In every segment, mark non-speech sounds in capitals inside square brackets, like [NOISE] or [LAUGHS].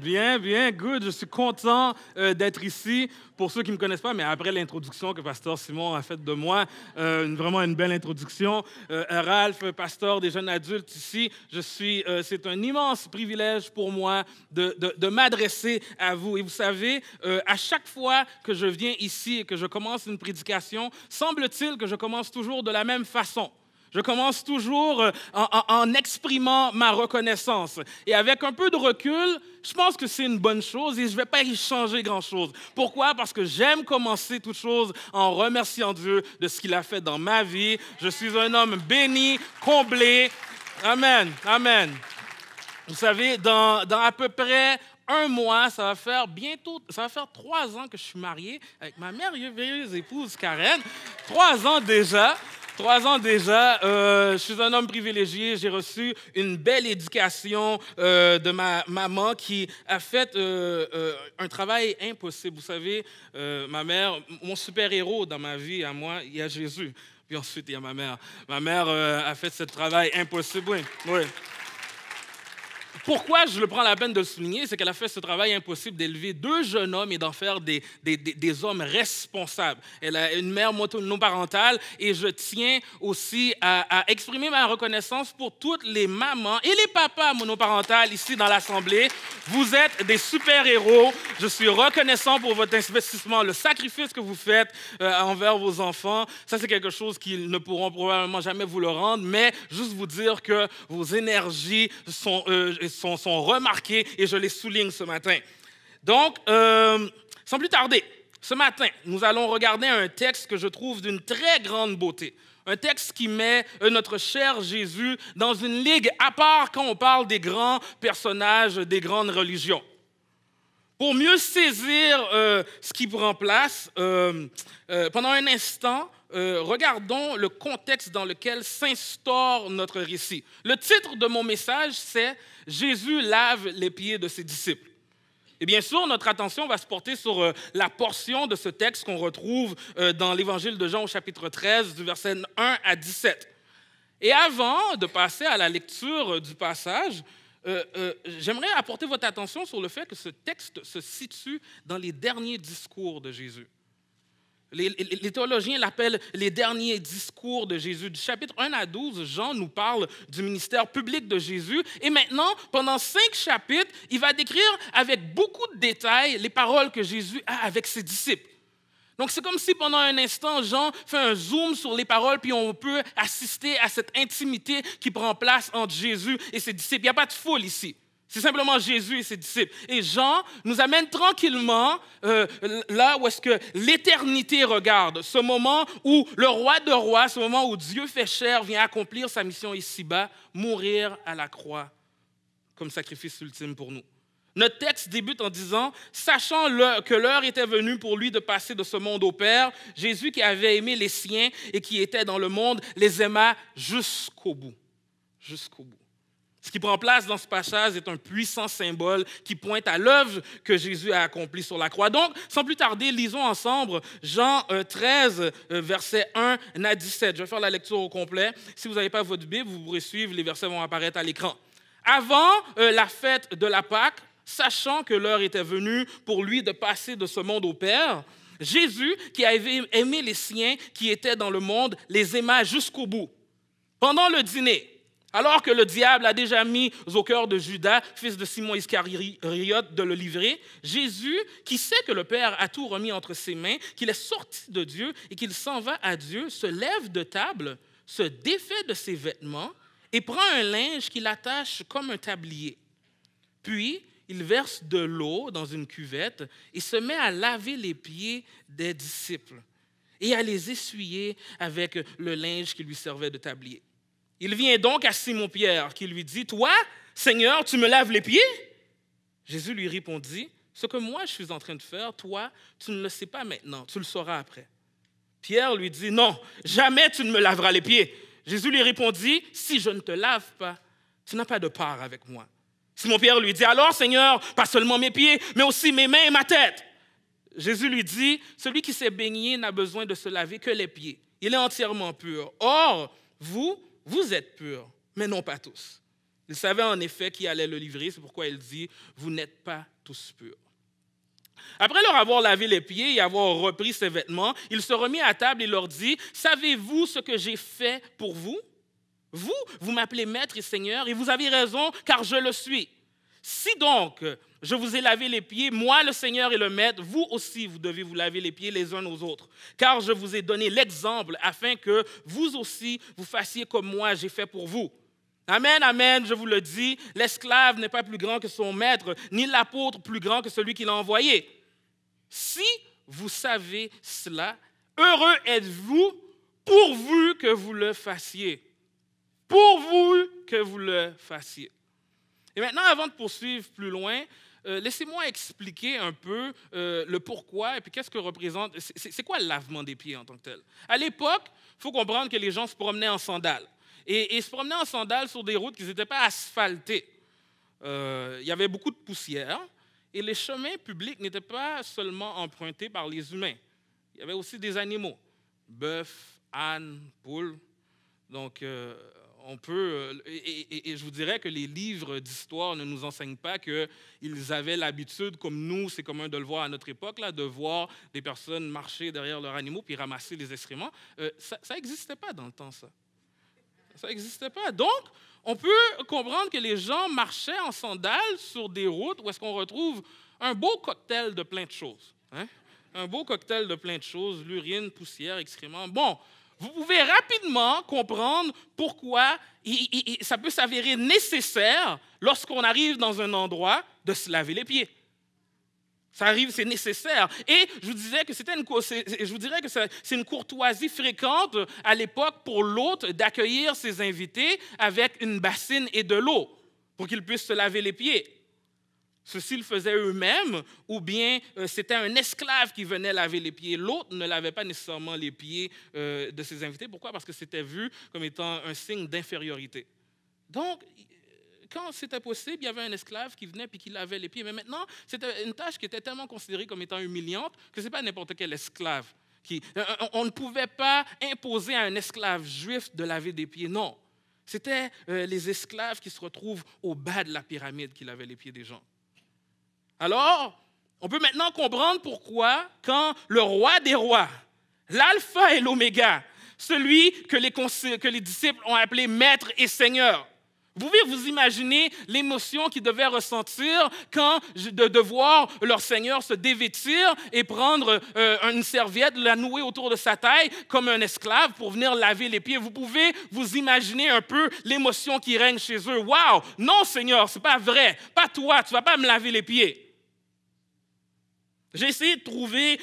Bien, bien, good. Je suis content euh, d'être ici. Pour ceux qui ne me connaissent pas, mais après l'introduction que Pasteur Simon a faite de moi, euh, vraiment une belle introduction. Euh, Ralph, pasteur des jeunes adultes ici, je suis. c'est un immense privilège pour moi de, m'adresser à vous. Et vous savez, à chaque fois que je viens ici et que je commence une prédication, semble-t-il que je commence toujours de la même façon. Je commence toujours en, exprimant ma reconnaissance. Et avec un peu de recul, je pense que c'est une bonne chose et je ne vais pas y changer grand-chose. Pourquoi? Parce que j'aime commencer toute chose en remerciant Dieu de ce qu'il a fait dans ma vie. Je suis un homme béni, comblé. Amen, amen. Vous savez, dans, dans à peu près un mois, ça va faire bientôt, ça va faire trois ans que je suis marié avec ma merveilleuse épouse Karen. Trois ans déjà. Trois ans déjà, euh, je suis un homme privilégié. J'ai reçu une belle éducation euh, de ma maman qui a fait euh, un travail impossible. Vous savez, ma mère, mon super-héros dans ma vie, à moi, il y a Jésus. Puis ensuite, il y a ma mère. Ma mère a fait ce travail impossible. Oui. oui. Pourquoi je le prends la peine de le souligner, c'est qu'elle a fait ce travail impossible d'élever deux jeunes hommes et d'en faire des, hommes responsables. Elle a une mère monoparentale et je tiens aussi à, exprimer ma reconnaissance pour toutes les mamans et les papas monoparentales ici dans l'Assemblée. Vous êtes des super-héros. Je suis reconnaissant pour votre investissement, le sacrifice que vous faites euh, envers vos enfants. Ça, c'est quelque chose qu'ils ne pourront probablement jamais vous le rendre, mais juste vous dire que vos énergies sont... Euh, sont, sont remarqués et je les souligne ce matin. Donc, euh, sans plus tarder, ce matin, nous allons regarder un texte que je trouve d'une très grande beauté. Un texte qui met euh, notre cher Jésus dans une ligue à part quand on parle des grands personnages des grandes religions. Pour mieux saisir euh, ce qui prend place, pendant un instant, euh, regardons le contexte dans lequel s'instaure notre récit. Le titre de mon message, c'est Jésus lave les pieds de ses disciples. Et bien sûr, notre attention va se porter sur euh, la portion de ce texte qu'on retrouve euh, dans l'Évangile de Jean au chapitre 13, du verset 1 à 17. Et avant de passer à la lecture du passage, j'aimerais apporter votre attention sur le fait que ce texte se situe dans les derniers discours de Jésus. Les, théologiens l'appellent les derniers discours de Jésus. Du chapitre 1 à 12, Jean nous parle du ministère public de Jésus. Et maintenant, pendant cinq chapitres, il va décrire avec beaucoup de détails les paroles que Jésus a avec ses disciples. Donc c'est comme si pendant un instant, Jean fait un zoom sur les paroles, puis on peut assister à cette intimité qui prend place entre Jésus et ses disciples. Il n'y a pas de foule ici. C'est simplement Jésus et ses disciples. Et Jean nous amène tranquillement euh, là où est-ce que l'éternité regarde, ce moment où le roi de rois, ce moment où Dieu fait chair, vient accomplir sa mission ici-bas, mourir à la croix comme sacrifice ultime pour nous. Notre texte débute en disant, sachant que l'heure était venue pour lui de passer de ce monde au Père, Jésus qui avait aimé les siens et qui était dans le monde les aima jusqu'au bout. Jusqu'au bout. Ce qui prend place dans ce passage est un puissant symbole qui pointe à l'œuvre que Jésus a accomplie sur la croix. Donc, sans plus tarder, lisons ensemble Jean 13, verset 1 à 17. Je vais faire la lecture au complet. Si vous n'avez pas votre Bible, vous pourrez suivre, les versets vont apparaître à l'écran. Avant euh, la fête de la Pâque, sachant que l'heure était venue pour lui de passer de ce monde au Père, Jésus, qui avait aimé les siens qui étaient dans le monde, les aima jusqu'au bout. Pendant le dîner, alors que le diable a déjà mis au cœur de Judas, fils de Simon Iscariote, de le livrer, Jésus, qui sait que le Père a tout remis entre ses mains, qu'il est sorti de Dieu et qu'il s'en va à Dieu, se lève de table, se défait de ses vêtements et prend un linge qu'il attache comme un tablier. Puis, il verse de l'eau dans une cuvette et se met à laver les pieds des disciples et à les essuyer avec le linge qui lui servait de tablier. Il vient donc à Simon-Pierre qui lui dit, Toi, Seigneur, tu me laves les pieds Jésus lui répondit, Ce que moi je suis en train de faire, toi, tu ne le sais pas maintenant, tu le sauras après. Pierre lui dit, Non, jamais tu ne me laveras les pieds. Jésus lui répondit, Si je ne te lave pas, tu n'as pas de part avec moi. Simon-Pierre lui dit, Alors Seigneur, pas seulement mes pieds, mais aussi mes mains et ma tête. Jésus lui dit, Celui qui s'est baigné n'a besoin de se laver que les pieds. Il est entièrement pur. Or, vous, vous êtes purs, mais non pas tous. Il savait en effet qui allait le livrer, c'est pourquoi il dit, vous n'êtes pas tous purs. Après leur avoir lavé les pieds et avoir repris ses vêtements, il se remit à table et leur dit, savez-vous ce que j'ai fait pour vous Vous, vous m'appelez maître et seigneur, et vous avez raison, car je le suis si donc je vous ai lavé les pieds, moi le Seigneur et le Maître, vous aussi vous devez vous laver les pieds les uns aux autres, car je vous ai donné l'exemple afin que vous aussi vous fassiez comme moi j'ai fait pour vous. Amen, amen, je vous le dis, l'esclave n'est pas plus grand que son maître, ni l'apôtre plus grand que celui qui l'a envoyé. Si vous savez cela, heureux êtes-vous pourvu que vous le fassiez. pour vous que vous le fassiez. Et maintenant, avant de poursuivre plus loin, euh, laissez-moi expliquer un peu euh, le pourquoi et puis qu'est-ce que représente, c'est quoi le lavement des pieds en tant que tel. À l'époque, il faut comprendre que les gens se promenaient en sandales. Et, ils se promenaient en sandales sur des routes qui n'étaient pas asphaltées. Euh, il y avait beaucoup de poussière et les chemins publics n'étaient pas seulement empruntés par les humains. Il y avait aussi des animaux, bœufs, ânes, poules. Donc, on peut. Euh, et, je vous dirais que les livres d'histoire ne nous enseignent pas qu'ils avaient l'habitude, comme nous, c'est commun de le voir à notre époque, là, de voir des personnes marcher derrière leurs animaux puis ramasser les excréments. Euh, ça n'existait pas dans le temps, ça. Ça n'existait pas. Donc, on peut comprendre que les gens marchaient en sandales sur des routes où est-ce qu'on retrouve un beau cocktail de plein de choses. Hein? Un beau cocktail de plein de choses, l'urine, poussière, excréments. Bon, vous pouvez rapidement comprendre pourquoi ça peut s'avérer nécessaire lorsqu'on arrive dans un endroit de se laver les pieds. Ça arrive, c'est nécessaire. Et je vous, disais que c'était une, je vous dirais que c'est une courtoisie fréquente à l'époque pour l'hôte d'accueillir ses invités avec une bassine et de l'eau pour qu'ils puissent se laver les pieds. Ceux-ci le faisaient eux-mêmes, ou bien euh, c'était un esclave qui venait laver les pieds. L'autre ne lavait pas nécessairement les pieds euh, de ses invités. Pourquoi? Parce que c'était vu comme étant un signe d'infériorité. Donc, euh, quand c'était possible, il y avait un esclave qui venait puis qui lavait les pieds. Mais maintenant, c'était une tâche qui était tellement considérée comme étant humiliante que ce n'est pas n'importe quel esclave. Qui, on ne pouvait pas imposer à un esclave juif de laver des pieds. Non. C'était les esclaves qui se retrouvent au bas de la pyramide qui lavaient les pieds des gens. Alors, on peut maintenant comprendre pourquoi, quand le roi des rois, l'alpha et l'oméga, celui que les, disciples ont appelé maître et seigneur, vous pouvez vous imaginer l'émotion qu'ils devaient ressentir quand de, voir leur Seigneur se dévêtir et prendre euh, une serviette, la nouer autour de sa taille comme un esclave pour venir laver les pieds. Vous pouvez vous imaginer un peu l'émotion qui règne chez eux. Waouh, non Seigneur, c'est pas vrai, pas toi, tu vas pas me laver les pieds. J'ai essayé de trouver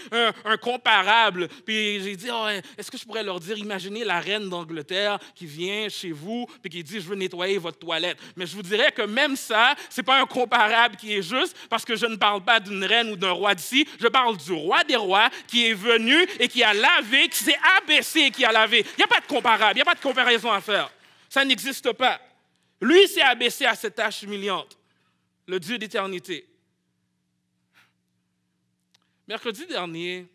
un, comparable, puis j'ai dit, ah, est-ce que je pourrais leur dire, imaginez la reine d'Angleterre qui vient chez vous, et qui dit, je veux nettoyer votre toilette. Mais je vous dirais que même ça, ce n'est pas un comparable qui est juste, parce que je ne parle pas d'une reine ou d'un roi d'ici, je parle du roi des rois qui est venu et qui a lavé, qui s'est abaissé et qui a lavé. Il n'y a pas de comparable, il n'y a pas de comparaison à faire. Ça n'existe pas. Lui s'est abaissé à cette tâche humiliante, le Dieu d'éternité. Mercredi dernier,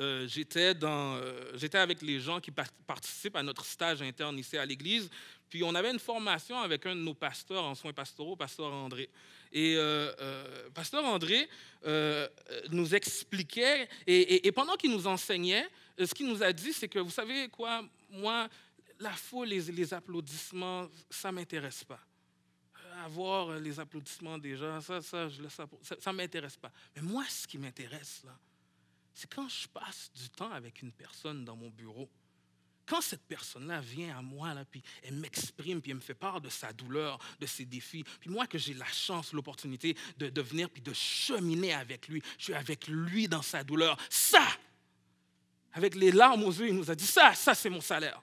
euh, euh, j'étais avec les gens qui participent à notre stage interne ici à l'Église. Puis on avait une formation avec un de nos pasteurs en soins pastoraux, Pasteur André. Et euh, Pasteur André nous expliquait, et, pendant qu'il nous enseignait, ce qu'il nous a dit, c'est que, vous savez quoi, moi, la foule, les, les applaudissements, ça ne m'intéresse pas avoir euh, les applaudissements des gens, ça, ça, je laisse ça, ça ne m'intéresse pas. Mais moi, ce qui m'intéresse, là, c'est quand je passe du temps avec une personne dans mon bureau, quand cette personne-là vient à moi, là, puis elle m'exprime, puis elle me fait part de sa douleur, de ses défis, puis moi que j'ai la chance, l'opportunité de, de venir, puis de cheminer avec lui, je suis avec lui dans sa douleur, ça, avec les larmes aux yeux, il nous a dit, ça, ça c'est mon salaire.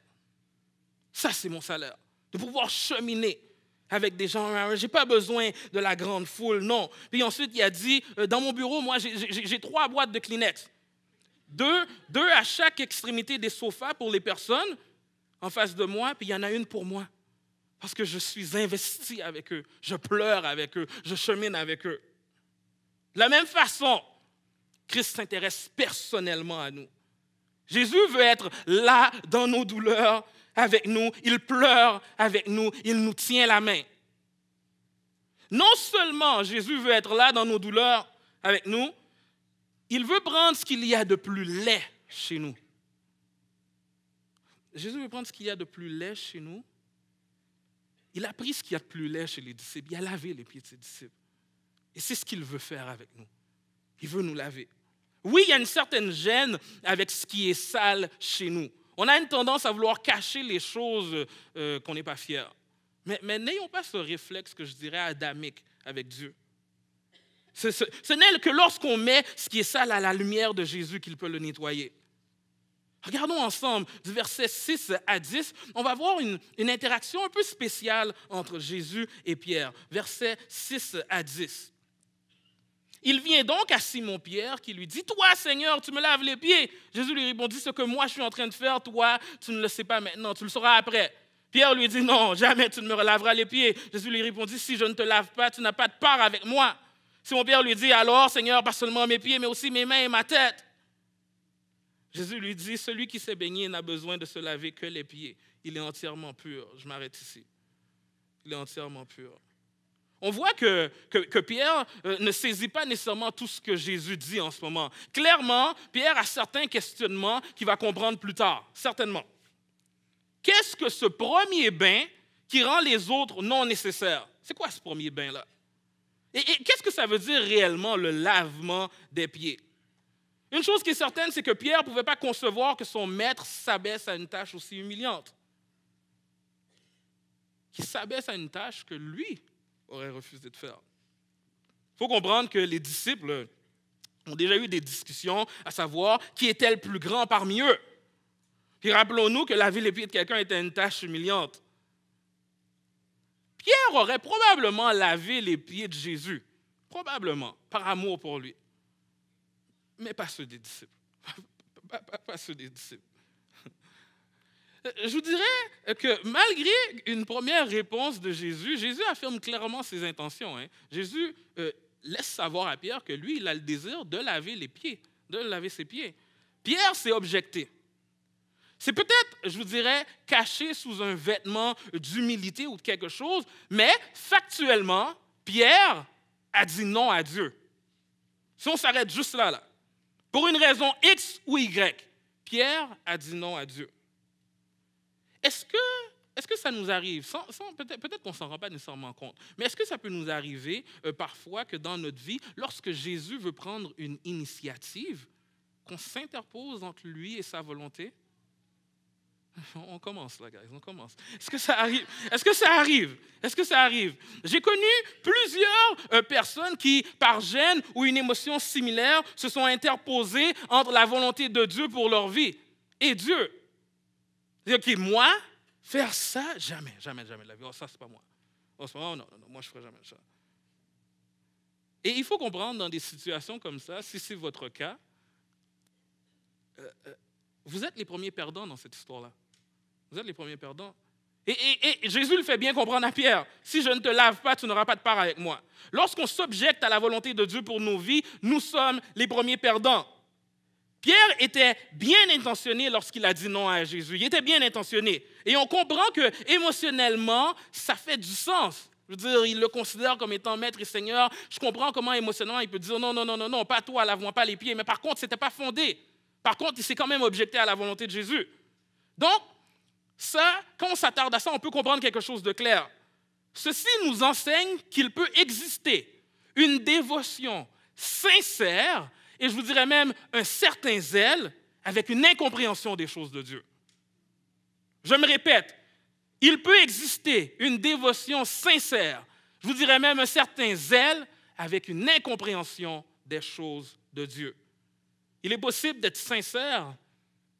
Ça c'est mon salaire. De pouvoir cheminer, avec des gens. Hein, je n'ai pas besoin de la grande foule, non. Puis ensuite, il a dit, euh, dans mon bureau, moi, j'ai trois boîtes de Kleenex. Deux, deux à chaque extrémité des sofas pour les personnes en face de moi, puis il y en a une pour moi. Parce que je suis investi avec eux, je pleure avec eux, je chemine avec eux. De la même façon, Christ s'intéresse personnellement à nous. Jésus veut être là dans nos douleurs avec nous, il pleure avec nous, il nous tient la main. Non seulement Jésus veut être là dans nos douleurs avec nous, il veut prendre ce qu'il y a de plus laid chez nous. Jésus veut prendre ce qu'il y a de plus laid chez nous. Il a pris ce qu'il y a de plus laid chez les disciples. Il a lavé les pieds de ses disciples. Et c'est ce qu'il veut faire avec nous. Il veut nous laver. Oui, il y a une certaine gêne avec ce qui est sale chez nous. On a une tendance à vouloir cacher les choses euh, euh, qu'on n'est pas fier. Mais, n'ayons pas ce réflexe que je dirais adamique avec Dieu. Ce, n'est que lorsqu'on met ce qui est sale à la lumière de Jésus qu'il peut le nettoyer. Regardons ensemble du verset 6 à 10. On va voir une, une interaction un peu spéciale entre Jésus et Pierre. Verset 6 à 10. Il vient donc à Simon-Pierre qui lui dit, Toi Seigneur, tu me laves les pieds. Jésus lui répondit, Ce que moi je suis en train de faire, toi, tu ne le sais pas maintenant, tu le sauras après. Pierre lui dit, Non, jamais tu ne me laveras les pieds. Jésus lui répondit, Si je ne te lave pas, tu n'as pas de part avec moi. Simon-Pierre lui dit, Alors Seigneur, pas seulement mes pieds, mais aussi mes mains et ma tête. Jésus lui dit, Celui qui s'est baigné n'a besoin de se laver que les pieds. Il est entièrement pur. Je m'arrête ici. Il est entièrement pur. On voit que, Pierre euh, ne saisit pas nécessairement tout ce que Jésus dit en ce moment. Clairement, Pierre a certains questionnements qu'il va comprendre plus tard, certainement. Qu'est-ce que ce premier bain qui rend les autres non nécessaires? C'est quoi ce premier bain-là? Et, qu'est-ce que ça veut dire réellement le lavement des pieds? Une chose qui est certaine, c'est que Pierre ne pouvait pas concevoir que son maître s'abaisse à une tâche aussi humiliante. Qu'il s'abaisse à une tâche que lui aurait refusé de faire. Il faut comprendre que les disciples ont déjà eu des discussions à savoir qui était le plus grand parmi eux. Et rappelons-nous que laver les pieds de quelqu'un était une tâche humiliante. Pierre aurait probablement lavé les pieds de Jésus, probablement, par amour pour lui. Mais pas ceux des disciples. [LAUGHS] pas ceux des disciples. Euh, je vous dirais que malgré une première réponse de Jésus, Jésus affirme clairement ses intentions. Hein. Jésus euh, laisse savoir à Pierre que lui, il a le désir de laver les pieds, de laver ses pieds. Pierre s'est objecté. C'est peut-être, je vous dirais, caché sous un vêtement d'humilité ou de quelque chose, mais factuellement, Pierre a dit non à Dieu. Si on s'arrête juste là, pour une raison X ou Y, Pierre a dit non à Dieu. Est-ce que, est que ça nous arrive, sans, peut-être, qu'on ne s'en rend pas nécessairement compte, mais est-ce que ça peut nous arriver euh, parfois que dans notre vie, lorsque Jésus veut prendre une initiative, qu'on s'interpose entre lui et sa volonté? On commence là, guys, on commence. Est-ce que ça arrive? Est-ce que ça arrive? Est-ce que ça arrive? J'ai connu plusieurs euh, personnes qui, par gêne ou une émotion similaire, se sont interposées entre la volonté de Dieu pour leur vie et Dieu. C'est-à-dire moi, faire ça, jamais, jamais, jamais de la vie. Oh, ça, c'est pas moi. Oh, non, non, non, moi, je ne ferai jamais ça. Et il faut comprendre dans des situations comme ça, si c'est votre cas, euh, euh, vous êtes les premiers perdants dans cette histoire-là. Vous êtes les premiers perdants. et, Jésus le fait bien comprendre à Pierre. Si je ne te lave pas, tu n'auras pas de part avec moi. Lorsqu'on s'objecte à la volonté de Dieu pour nos vies, nous sommes les premiers perdants. Pierre était bien intentionné lorsqu'il a dit non à Jésus. Il était bien intentionné. Et on comprend que émotionnellement, ça fait du sens. Je veux dire, il le considère comme étant maître et seigneur. Je comprends comment émotionnellement il peut dire non, non, non, non, non, pas toi, lave-moi pas les pieds. Mais par contre, ce n'était pas fondé. Par contre, il s'est quand même objecté à la volonté de Jésus. Donc, ça, quand on s'attarde à ça, on peut comprendre quelque chose de clair. Ceci nous enseigne qu'il peut exister une dévotion sincère et je vous dirais même un certain zèle avec une incompréhension des choses de Dieu. Je me répète, il peut exister une dévotion sincère, je vous dirais même un certain zèle avec une incompréhension des choses de Dieu. Il est possible d'être sincère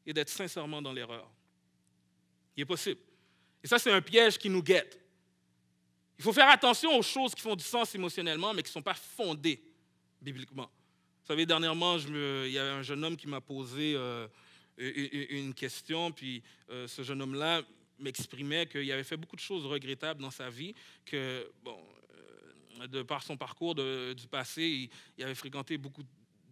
et d'être sincèrement dans l'erreur. Il est possible. Et ça, c'est un piège qui nous guette. Il faut faire attention aux choses qui font du sens émotionnellement, mais qui ne sont pas fondées bibliquement. Vous savez, dernièrement, il y a un jeune homme qui m'a posé euh, une question, puis euh, ce jeune homme-là m'exprimait qu'il avait fait beaucoup de choses regrettables dans sa vie, que, bon, euh, de par son parcours du passé, il, il, avait fréquenté beaucoup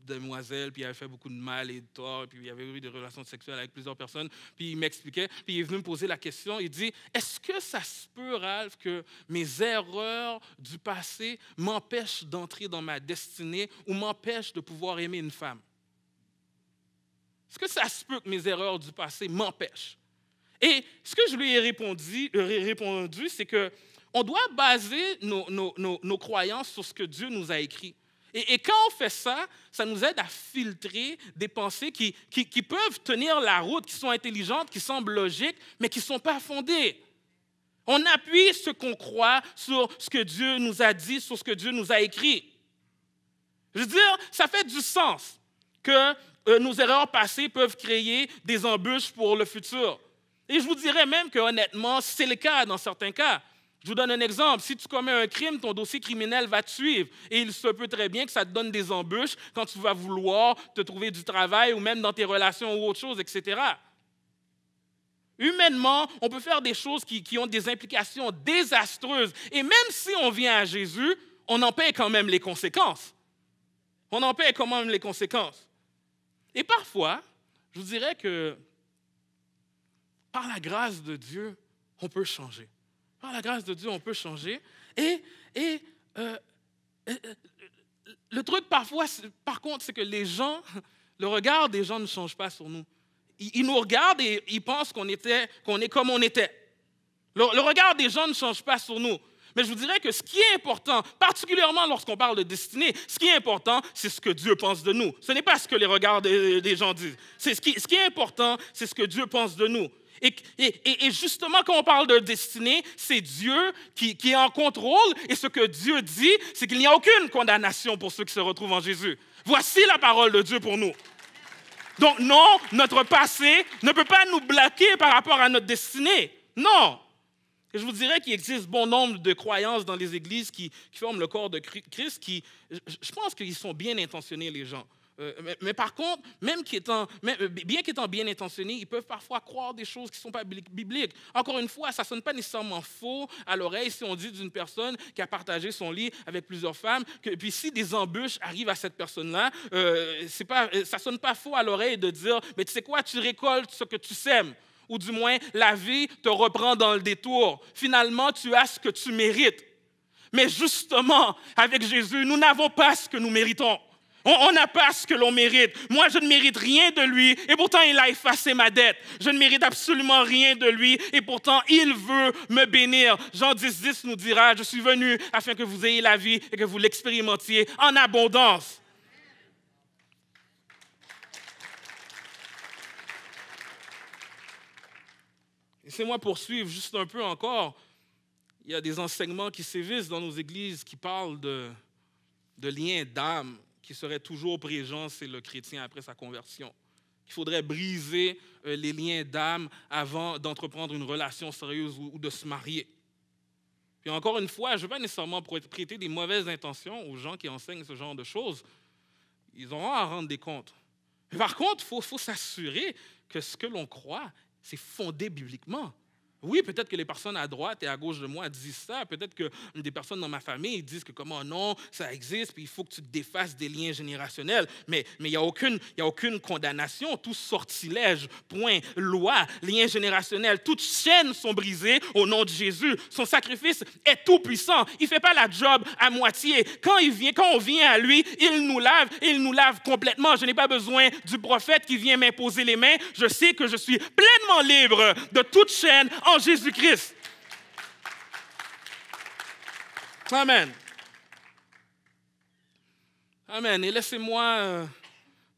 demoiselle, puis il avait fait beaucoup de mal et de tort, puis il avait eu des relations sexuelles avec plusieurs personnes. Puis il m'expliquait, puis il est venu me poser la question. Il dit Est-ce que ça se peut, Ralph, que mes erreurs du passé m'empêchent d'entrer dans ma destinée ou m'empêchent de pouvoir aimer une femme Est-ce que ça se peut que mes erreurs du passé m'empêchent Et ce que je lui ai répondu, euh, répondu c'est que on doit baser nos, nos, nos, nos croyances sur ce que Dieu nous a écrit. Et, quand on fait ça, ça nous aide à filtrer des pensées qui, peuvent tenir la route, qui sont intelligentes, qui semblent logiques, mais qui ne sont pas fondées. On appuie ce qu'on croit sur ce que Dieu nous a dit, sur ce que Dieu nous a écrit. Je veux dire, ça fait du sens que euh, nos erreurs passées peuvent créer des embûches pour le futur. Et je vous dirais même que honnêtement, c'est le cas dans certains cas. Je vous donne un exemple. Si tu commets un crime, ton dossier criminel va te suivre. Et il se peut très bien que ça te donne des embûches quand tu vas vouloir te trouver du travail ou même dans tes relations ou autre chose, etc. Humainement, on peut faire des choses qui, ont des implications désastreuses. Et même si on vient à Jésus, on en paie quand même les conséquences. On en paie quand même les conséquences. Et parfois, je vous dirais que par la grâce de Dieu, on peut changer. Par la grâce de Dieu, on peut changer. Et, euh, euh, euh, le truc parfois, par contre, c'est que les gens, le regard des gens ne change pas sur nous. Ils, nous regardent et ils pensent qu'on est comme on était. Le, regard des gens ne change pas sur nous. Mais je vous dirais que ce qui est important, particulièrement lorsqu'on parle de destinée, ce qui est important, c'est ce que Dieu pense de nous. Ce n'est pas ce que les regards des, gens disent. ce qui est important, c'est ce que Dieu pense de nous. Et, justement, quand on parle de destinée, c'est Dieu qui, est en contrôle. Et ce que Dieu dit, c'est qu'il n'y a aucune condamnation pour ceux qui se retrouvent en Jésus. Voici la parole de Dieu pour nous. Donc non, notre passé ne peut pas nous blaquer par rapport à notre destinée. Non. Et je vous dirais qu'il existe bon nombre de croyances dans les églises qui, qui forment le corps de Christ qui, je pense qu'ils sont bien intentionnés, les gens. Euh, mais, par contre, même, étant, euh, bien qu'étant bien intentionnés, ils peuvent parfois croire des choses qui ne sont pas bibliques. Encore une fois, ça ne sonne pas nécessairement faux à l'oreille si on dit d'une personne qui a partagé son lit avec plusieurs femmes, que, puis si des embûches arrivent à cette personne-là, euh, ça ne sonne pas faux à l'oreille de dire, mais tu sais quoi, tu récoltes ce que tu sèmes ou du moins la vie te reprend dans le détour. Finalement, tu as ce que tu mérites. Mais justement, avec Jésus, nous n'avons pas ce que nous méritons. On, n'a pas ce que l'on mérite. Moi, je ne mérite rien de lui et pourtant il a effacé ma dette. Je ne mérite absolument rien de lui et pourtant il veut me bénir. Jean 10, 10 nous dira, je suis venu afin que vous ayez la vie et que vous l'expérimentiez en abondance. Laissez-moi poursuivre juste un peu encore. Il y a des enseignements qui sévissent dans nos églises qui parlent de, de liens d'âme qui serait toujours présent c'est le chrétien après sa conversion. Il faudrait briser euh, les liens d'âme avant d'entreprendre une relation sérieuse ou de se marier. Puis encore une fois, je ne veux pas nécessairement prêter des mauvaises intentions aux gens qui enseignent ce genre de choses. Ils auront à rendre des comptes. Mais par contre, il faut, faut s'assurer que ce que l'on croit, c'est fondé bibliquement. Oui, peut-être que les personnes à droite et à gauche de moi disent ça. Peut-être que des personnes dans ma famille disent que comment non, ça existe, puis il faut que tu te défasses des liens générationnels. Mais il n'y a, aucune, y a aucune condamnation. Tout sortilège, point, loi, lien générationnel, toutes chaînes sont brisées au nom de Jésus. Son sacrifice est tout-puissant. Il ne fait pas la job à moitié. Quand, il vient, quand on vient à lui, il nous lave, il nous lave complètement. Je n'ai pas besoin du prophète qui vient m'imposer les mains. Je sais que je suis pleinement libre de toute chaîne Jésus-Christ. Amen. Amen. Et laissez-moi euh,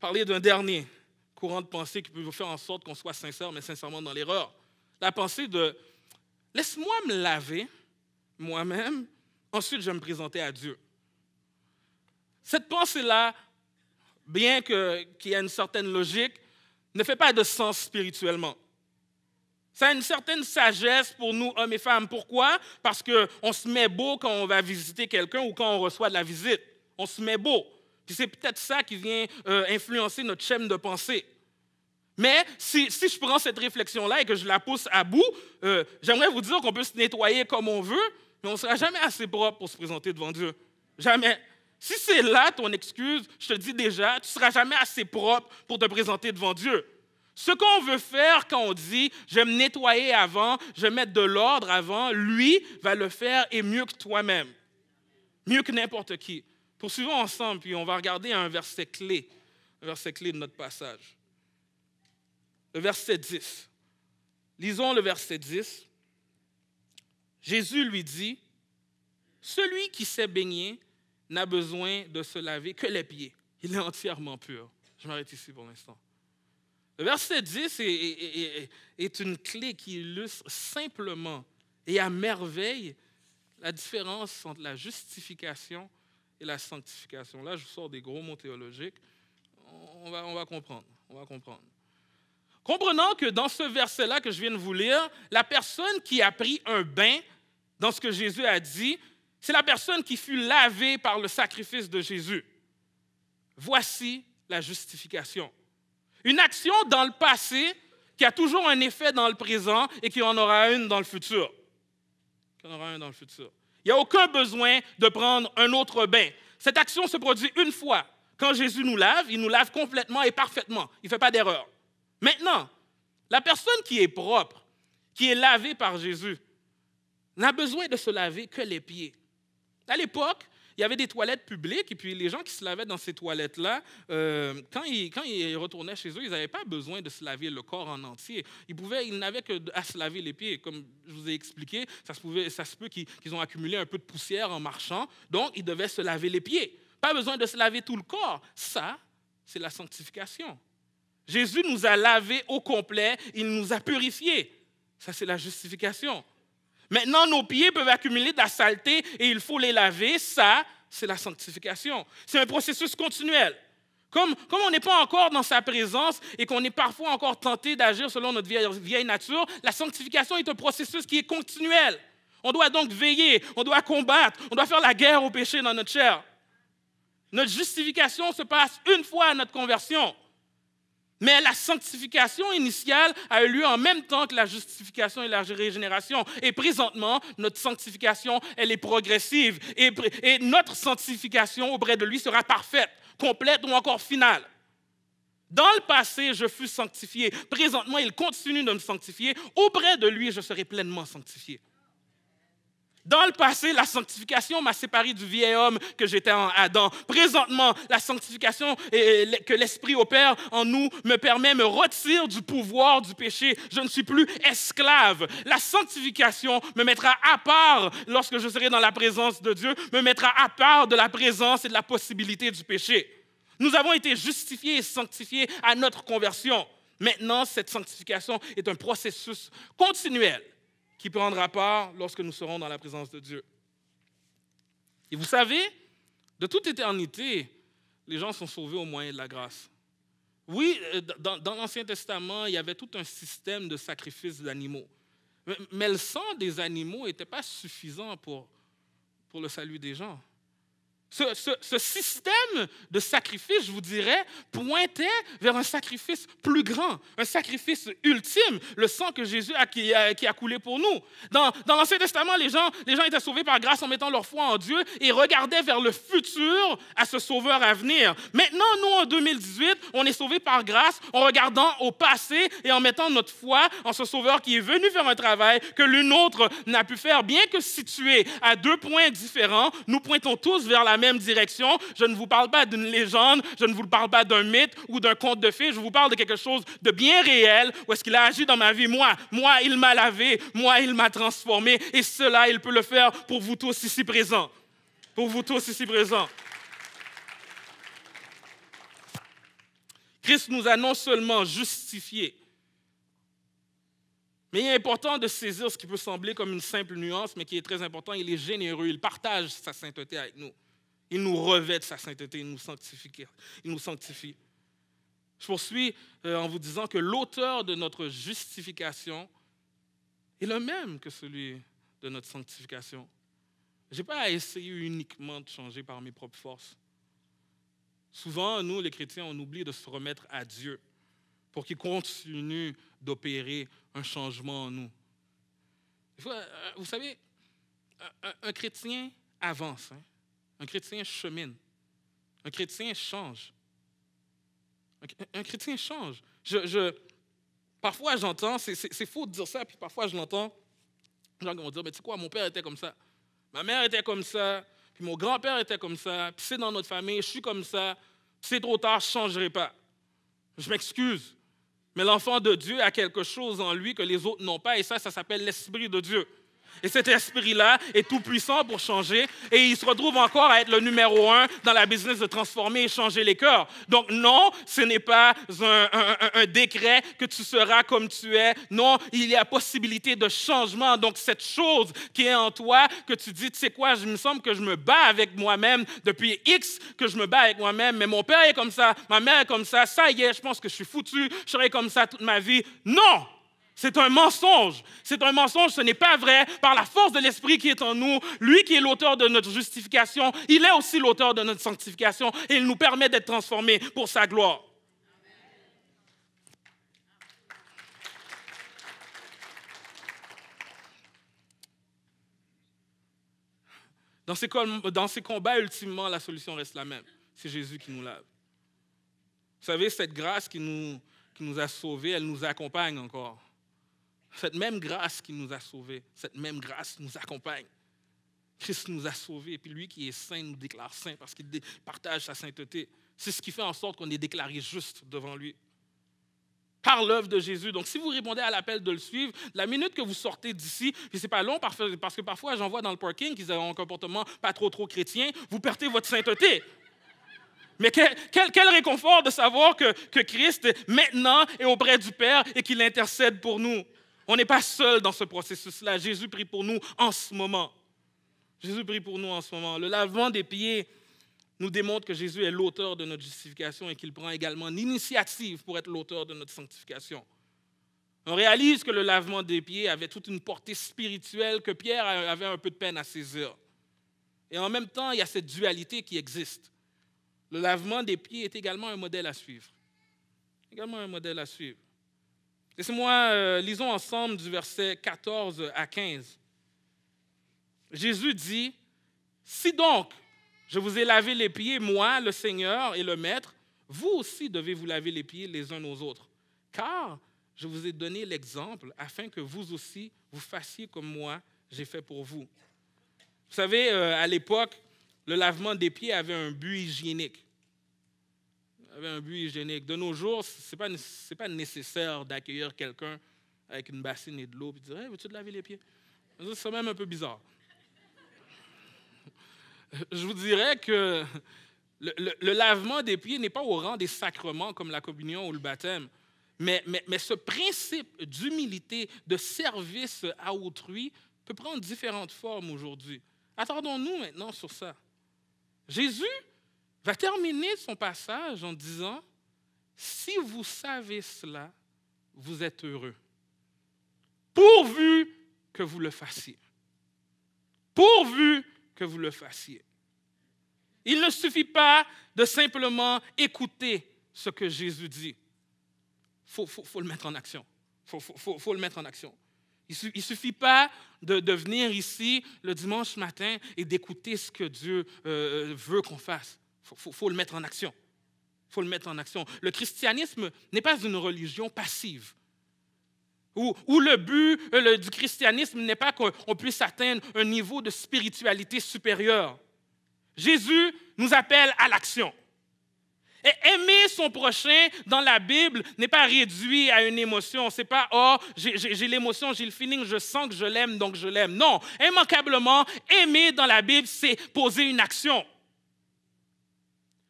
parler d'un dernier courant de pensée qui peut vous faire en sorte qu'on soit sincère, mais sincèrement dans l'erreur. La pensée de laisse-moi me laver moi-même, ensuite je vais me présenter à Dieu. Cette pensée-là, bien qu'il qui y ait une certaine logique, ne fait pas de sens spirituellement. Ça a une certaine sagesse pour nous, hommes et femmes. Pourquoi? Parce qu'on se met beau quand on va visiter quelqu'un ou quand on reçoit de la visite. On se met beau. c'est peut-être ça qui vient euh, influencer notre chaîne de pensée. Mais si, je prends cette réflexion-là et que je la pousse à bout, euh, j'aimerais vous dire qu'on peut se nettoyer comme on veut, mais on ne sera jamais assez propre pour se présenter devant Dieu. Jamais. Si c'est là ton excuse, je te dis déjà, tu ne seras jamais assez propre pour te présenter devant Dieu. Ce qu'on veut faire quand on dit je vais me nettoyer avant, je vais mettre de l'ordre avant, lui va le faire et mieux que toi-même, mieux que n'importe qui. Poursuivons ensemble, puis on va regarder un verset clé, un verset clé de notre passage. Le verset 10. Lisons le verset 10. Jésus lui dit, Celui qui s'est baigné n'a besoin de se laver que les pieds. Il est entièrement pur. Je m'arrête ici pour l'instant. Le verset 10 est, une clé qui illustre simplement et à merveille la différence entre la justification et la sanctification. Là, je vous sors des gros mots théologiques. On va, on va comprendre. On va comprendre. Comprenant que dans ce verset-là que je viens de vous lire, la personne qui a pris un bain dans ce que Jésus a dit, c'est la personne qui fut lavée par le sacrifice de Jésus. Voici la justification. Une action dans le passé qui a toujours un effet dans le présent et qui en aura une dans le futur. le Il n'y a aucun besoin de prendre un autre bain. Cette action se produit une fois. Quand Jésus nous lave, il nous lave complètement et parfaitement. Il ne fait pas d'erreur. Maintenant, la personne qui est propre, qui est lavée par Jésus, n'a besoin de se laver que les pieds. À l'époque, il y avait des toilettes publiques, et puis les gens qui se lavaient dans ces toilettes-là, euh, quand, ils, quand, retournaient chez eux, ils n'avaient pas besoin de se laver le corps en entier. Ils, pouvaient, ils n'avaient qu'à se laver les pieds. Comme je vous ai expliqué, ça se, pouvait, ça se peut qu'ils, qu'ils ont accumulé un peu de poussière en marchant, donc ils devaient se laver les pieds. Pas besoin de se laver tout le corps. Ça, c'est la sanctification. Jésus nous a lavés au complet, il nous a purifiés. Ça, c'est la justification. Maintenant, nos pieds peuvent accumuler de la saleté et il faut les laver. Ça, c'est la sanctification. C'est un processus continuel. Comme, comme on n'est pas encore dans sa présence et qu'on est parfois encore tenté d'agir selon notre vieille, vieille nature, la sanctification est un processus qui est continuel. On doit donc veiller, on doit combattre, on doit faire la guerre au péché dans notre chair. Notre justification se passe une fois à notre conversion. Mais la sanctification initiale a eu lieu en même temps que la justification et la régénération. Et présentement, notre sanctification, elle est progressive. Et, notre sanctification auprès de lui sera parfaite, complète ou encore finale. Dans le passé, je fus sanctifié. Présentement, il continue de me sanctifier. Auprès de lui, je serai pleinement sanctifié. Dans le passé, la sanctification m'a séparé du vieil homme que j'étais en Adam. Présentement, la sanctification que l'Esprit opère en nous me permet, me retirer du pouvoir du péché. Je ne suis plus esclave. La sanctification me mettra à part lorsque je serai dans la présence de Dieu, me mettra à part de la présence et de la possibilité du péché. Nous avons été justifiés et sanctifiés à notre conversion. Maintenant, cette sanctification est un processus continuel qui prendra part lorsque nous serons dans la présence de Dieu. Et vous savez, de toute éternité, les gens sont sauvés au moyen de la grâce. Oui, euh, dans, l'Ancien Testament, il y avait tout un système de sacrifice d'animaux. Mais, le sang des animaux n'était pas suffisant pour, pour le salut des gens. Ce, système de sacrifice, je vous dirais, pointait vers un sacrifice plus grand, un sacrifice ultime, le sang que Jésus a, qui, euh, a, coulé pour nous. Dans, l'Ancien Testament, les gens, les gens étaient sauvés par grâce en mettant leur foi en Dieu et regardaient vers le futur à ce sauveur à venir. Maintenant, nous, en 2018, on est sauvés par grâce en regardant au passé et en mettant notre foi en ce sauveur qui est venu faire un travail que l'une autre n'a pu faire. Bien que situé à deux points différents, nous pointons tous vers la même direction. Je ne vous parle pas d'une légende, je ne vous parle pas d'un mythe ou d'un conte de fées, je vous parle de quelque chose de bien réel, où est-ce qu'il a agi dans ma vie. Moi, moi, il m'a lavé, moi, il m'a transformé, et cela, il peut le faire pour vous tous ici présents. Pour vous tous ici présents. Christ nous a non seulement justifiés, mais il est important de saisir ce qui peut sembler comme une simple nuance, mais qui est très important. Il est généreux, il partage sa sainteté avec nous. Il nous revêt de sa sainteté, il nous sanctifie. Il nous sanctifie. Je poursuis euh, en vous disant que l'auteur de notre justification est le même que celui de notre sanctification. Je n'ai pas à essayer uniquement de changer par mes propres forces. Souvent, nous, les chrétiens, on oublie de se remettre à Dieu pour qu'il continue d'opérer un changement en nous. Euh, vous savez, un, chrétien avance. Hein? Un chrétien chemine. Un chrétien change. Un, chrétien change. Je, parfois, j'entends, c'est faux de dire ça, puis parfois, je l'entends. Les gens vont dire, mais tu sais quoi, mon père était comme ça. Ma mère était comme ça. Puis mon grand-père était comme ça. Puis c'est dans notre famille, je suis comme ça. c'est trop tard, je ne changerai pas. Je m'excuse. Mais l'enfant de Dieu a quelque chose en lui que les autres n'ont pas, et ça, ça s'appelle l'Esprit de Dieu. Et cet esprit-là est tout puissant pour changer. Et il se retrouve encore à être le numéro un dans la business de transformer et changer les cœurs. Donc non, ce n'est pas un, décret que tu seras comme tu es. Non, il y a possibilité de changement. Donc cette chose qui est en toi, que tu dis, tu sais quoi, je me semble que je me bats avec moi-même depuis X que je me bats avec moi-même. Mais mon père est comme ça, ma mère est comme ça. Ça y est, je pense que je suis foutu. Je serai comme ça toute ma vie. Non, c'est un mensonge. C'est un mensonge, ce n'est pas vrai. Par la force de l'Esprit qui est en nous, lui qui est l'auteur de notre justification, il est aussi l'auteur de notre sanctification et il nous permet d'être transformés pour sa gloire. Dans ces, combats, ultimement, la solution reste la même. C'est Jésus qui nous lave. Vous savez, cette grâce qui nous, qui nous a sauvés, elle nous accompagne encore. Cette même grâce qui nous a sauvés, cette même grâce nous accompagne. Christ nous a sauvés, et puis lui qui est saint nous déclare saint parce qu'il partage sa sainteté. C'est ce qui fait en sorte qu'on est déclaré juste devant lui. Par l'œuvre de Jésus. Donc, si vous répondez à l'appel de le suivre, la minute que vous sortez d'ici, et n'est pas long parce que parfois j'en vois dans le parking qu'ils ont un comportement pas trop trop chrétien, vous perdez votre sainteté. Mais quel, quel, quel, réconfort de savoir que, que Christ maintenant est auprès du Père et qu'il intercède pour nous. On n'est pas seul dans ce processus-là. Jésus prie pour nous en ce moment. Jésus prie pour nous en ce moment. Le lavement des pieds nous démontre que Jésus est l'auteur de notre justification et qu'il prend également l'initiative pour être l'auteur de notre sanctification. On réalise que le lavement des pieds avait toute une portée spirituelle que Pierre avait un peu de peine à saisir. Et en même temps, il y a cette dualité qui existe. Le lavement des pieds est également un modèle à suivre. Également un modèle à suivre. Laissez-moi, euh, lisons ensemble du verset 14 à 15. Jésus dit, Si donc je vous ai lavé les pieds, moi, le Seigneur et le Maître, vous aussi devez vous laver les pieds les uns aux autres, car je vous ai donné l'exemple afin que vous aussi vous fassiez comme moi j'ai fait pour vous. Vous savez, euh, à l'époque, le lavement des pieds avait un but hygiénique avait un but hygiénique. De nos jours, ce n'est pas, nécessaire d'accueillir quelqu'un avec une bassine et de l'eau et dire Veux-tu te laver les pieds C'est même un peu bizarre. [LAUGHS] Je vous dirais que le, lavement des pieds n'est pas au rang des sacrements comme la communion ou le baptême. Mais, mais, mais ce principe d'humilité, de service à autrui, peut prendre différentes formes aujourd'hui. Attardons-nous maintenant sur ça. Jésus va terminer son passage en disant, si vous savez cela, vous êtes heureux, pourvu que vous le fassiez. Pourvu que vous le fassiez. Il ne suffit pas de simplement écouter ce que Jésus dit. Il faut, le mettre en action. Il faut, le mettre en action. Il ne suffit pas de, venir ici le dimanche matin et d'écouter ce que Dieu euh, euh, veut qu'on fasse faut, le mettre en action. faut le mettre en action. Le christianisme n'est pas une religion passive. Ou le but euh, du christianisme n'est pas qu'on puisse atteindre un niveau de spiritualité supérieur. Jésus nous appelle à l'action. Et aimer son prochain dans la Bible n'est pas réduit à une émotion. C'est pas oh j'ai l'émotion, j'ai le feeling, je sens que je l'aime donc je l'aime. Non, immanquablement aimer dans la Bible c'est poser une action.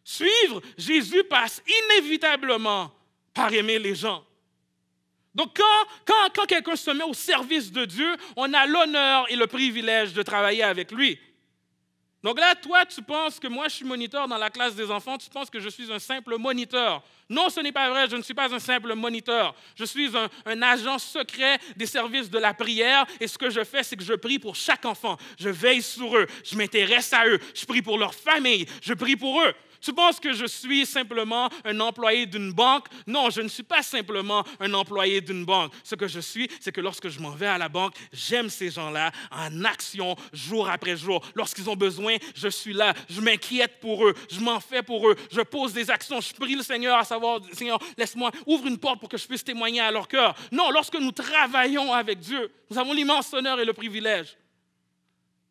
Suivre Jésus passe inévitablement par aimer les gens. Donc quand, quelqu'un se met au service de Dieu, on a l'honneur et le privilège de travailler avec lui. Donc là, toi, tu penses que moi, je suis moniteur dans la classe des enfants, tu penses que je suis un simple moniteur. Non, ce n'est pas vrai, je ne suis pas un simple moniteur. Je suis un, agent secret des services de la prière et ce que je fais, c'est que je prie pour chaque enfant. Je veille sur eux, je m'intéresse à eux, je prie pour leur famille, je prie pour eux. Tu penses que je suis simplement un employé d'une banque? Non, je ne suis pas simplement un employé d'une banque. Ce que je suis, c'est que lorsque je m'en vais à la banque, j'aime ces gens-là en action jour après jour. Lorsqu'ils ont besoin, je suis là. Je m'inquiète pour eux. Je m'en fais pour eux. Je pose des actions. Je prie le Seigneur à savoir, Seigneur, laisse-moi, ouvre une porte pour que je puisse témoigner à leur cœur. Non, lorsque nous travaillons avec Dieu, nous avons l'immense honneur et le privilège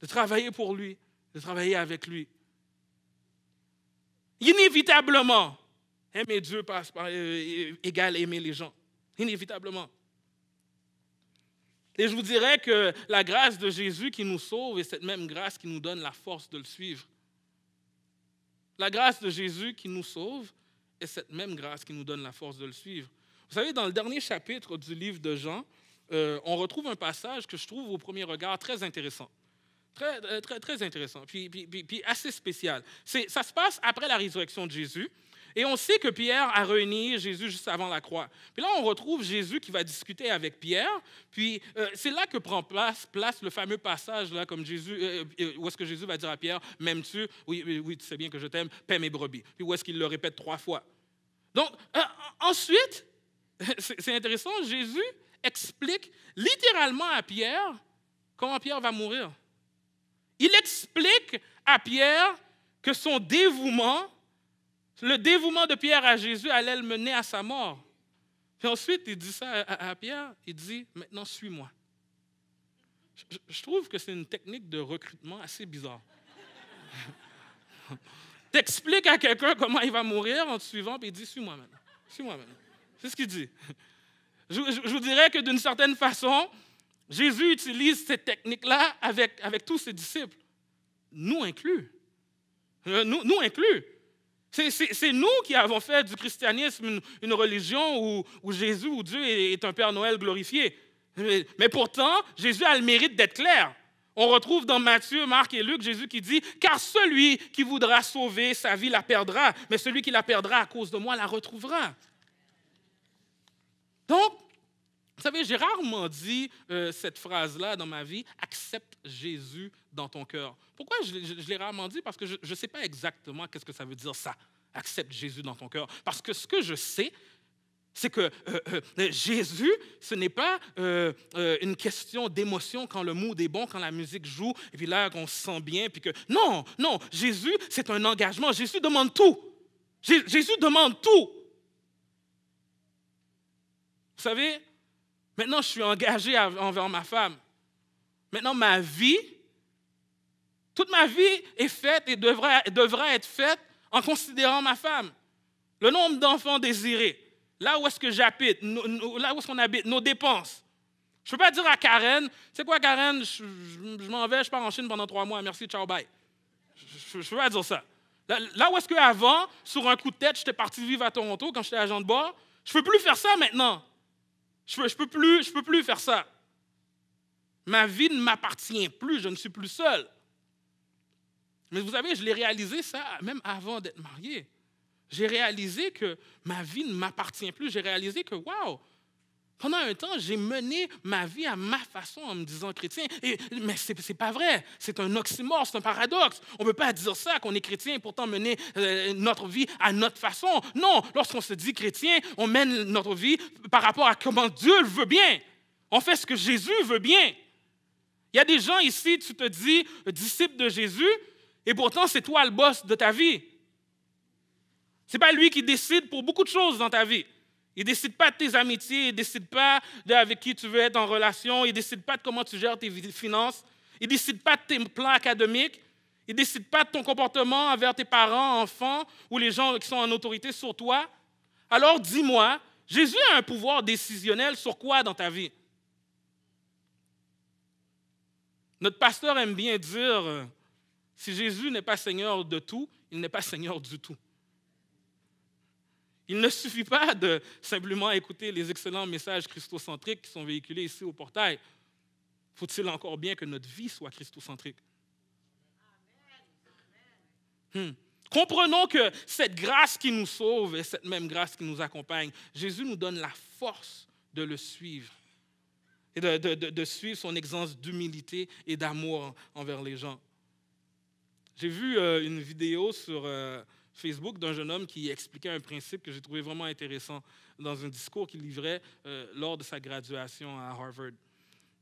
de travailler pour lui, de travailler avec lui, Inévitablement, aimer Dieu passe par, euh, euh, égal égale aimer les gens. Inévitablement. Et je vous dirais que la grâce de Jésus qui nous sauve est cette même grâce qui nous donne la force de le suivre. La grâce de Jésus qui nous sauve est cette même grâce qui nous donne la force de le suivre. Vous savez, dans le dernier chapitre du livre de Jean, euh, on retrouve un passage que je trouve au premier regard très intéressant. Très, euh, très, très intéressant, puis, puis, assez spécial. Ça se passe après la résurrection de Jésus. Et on sait que Pierre a réuni Jésus juste avant la croix. Puis là, on retrouve Jésus qui va discuter avec Pierre. Puis euh, c'est là que prend place, place, le fameux passage là, comme Jésus, euh, où est-ce que Jésus va dire à Pierre, m'aimes-tu oui, oui, tu sais bien que je t'aime, paie mes brebis. Puis où est-ce qu'il le répète trois fois. Donc ensuite, [LAUGHS] c'est intéressant, Jésus explique littéralement à Pierre comment Pierre va mourir il explique à Pierre que son dévouement, le dévouement de Pierre à Jésus allait le mener à sa mort. Puis ensuite, il dit ça à, Pierre, il dit, maintenant suis-moi. Je, trouve que c'est une technique de recrutement assez bizarre. [LAUGHS] T'expliques à quelqu'un comment il va mourir en te suivant, puis il dit, suis-moi maintenant. Suis-moi maintenant. C'est ce qu'il dit. je vous dirais que d'une certaine façon, Jésus utilise cette technique-là avec, avec tous ses disciples, nous inclus. Euh, nous, inclus. C'est nous qui avons fait du christianisme une, religion où, où, Jésus où Dieu est, un Père Noël glorifié. Euh, mais pourtant, Jésus a le mérite d'être clair. On retrouve dans Matthieu, Marc et Luc Jésus qui dit, car celui qui voudra sauver sa vie la perdra, mais celui qui la perdra à cause de moi la retrouvera. Donc, vous savez, j'ai rarement dit euh, cette phrase-là dans ma vie, accepte Jésus dans ton cœur. Pourquoi je, l'ai rarement dit Parce que je ne sais pas exactement qu'est-ce que ça veut dire ça, accepte Jésus dans ton cœur. Parce que ce que je sais, c'est que euh, euh, Jésus, ce n'est pas une question d'émotion quand le mood est bon, quand la musique joue, et puis là qu'on se sent bien, puis que... Non, non, Jésus, c'est un engagement. Jésus demande tout. Jésus demande tout. Vous savez, Maintenant, je suis engagé envers ma femme. Maintenant, ma vie, toute ma vie est faite et devra, être faite en considérant ma femme. Le nombre d'enfants désirés, là où est-ce que j'habite, là où est-ce qu'on habite, nos dépenses. Je ne peux pas dire à Karen, c'est quoi Karen, je, m'en vais, je pars en Chine pendant trois mois, merci, ciao, bye. Je ne peux pas dire ça. Là, là où est-ce qu'avant, sur un coup de tête, j'étais parti vivre à Toronto quand j'étais agent de bord, je ne peux plus faire ça maintenant. Je ne peux, plus, peux plus faire ça. Ma vie ne m'appartient plus, je ne suis plus seul. Mais vous savez, je l'ai réalisé ça même avant d'être marié. J'ai réalisé que ma vie ne m'appartient plus. J'ai réalisé que, waouh, pendant un temps, j'ai mené ma vie à ma façon en me disant chrétien. Et, mais ce n'est pas vrai. C'est un oxymore, c'est un paradoxe. On ne peut pas dire ça, qu'on est chrétien et pourtant mener euh, notre vie à notre façon. Non, lorsqu'on se dit chrétien, on mène notre vie par rapport à comment Dieu le veut bien. On fait ce que Jésus veut bien. Il y a des gens ici, tu te dis euh, disciple de Jésus, et pourtant c'est toi le boss de ta vie. Ce n'est pas lui qui décide pour beaucoup de choses dans ta vie. Il ne décide pas de tes amitiés, il ne décide pas de avec qui tu veux être en relation, il ne décide pas de comment tu gères tes finances, il ne décide pas de tes plans académiques, il ne décide pas de ton comportement envers tes parents, enfants ou les gens qui sont en autorité sur toi. Alors dis-moi, Jésus a un pouvoir décisionnel sur quoi dans ta vie Notre pasteur aime bien dire, si Jésus n'est pas Seigneur de tout, il n'est pas Seigneur du tout. Il ne suffit pas de simplement écouter les excellents messages christocentriques qui sont véhiculés ici au portail. Faut-il encore bien que notre vie soit christocentrique? Hmm. Comprenons que cette grâce qui nous sauve et cette même grâce qui nous accompagne, Jésus nous donne la force de le suivre et de, suivre son exemple d'humilité et d'amour envers les gens. J'ai vu euh, une vidéo sur... Euh, Facebook d'un jeune homme qui expliquait un principe que j'ai trouvé vraiment intéressant dans un discours qu'il livrait euh, lors de sa graduation à Harvard.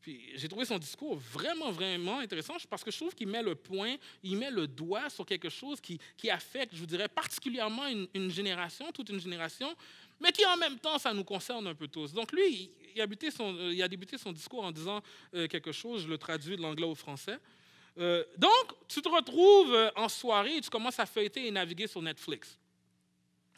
Puis j'ai trouvé son discours vraiment, vraiment intéressant parce que je trouve qu'il met le point, il met le doigt sur quelque chose qui, affecte, je vous dirais, particulièrement une, génération, toute une génération, mais qui en même temps, ça nous concerne un peu tous. Donc lui, il, a, débuté son, euh, il a débuté son discours en disant euh, quelque chose, je le traduis de l'anglais au français. Euh, donc, tu te retrouves euh, en soirée tu commences à feuilleter et naviguer sur Netflix.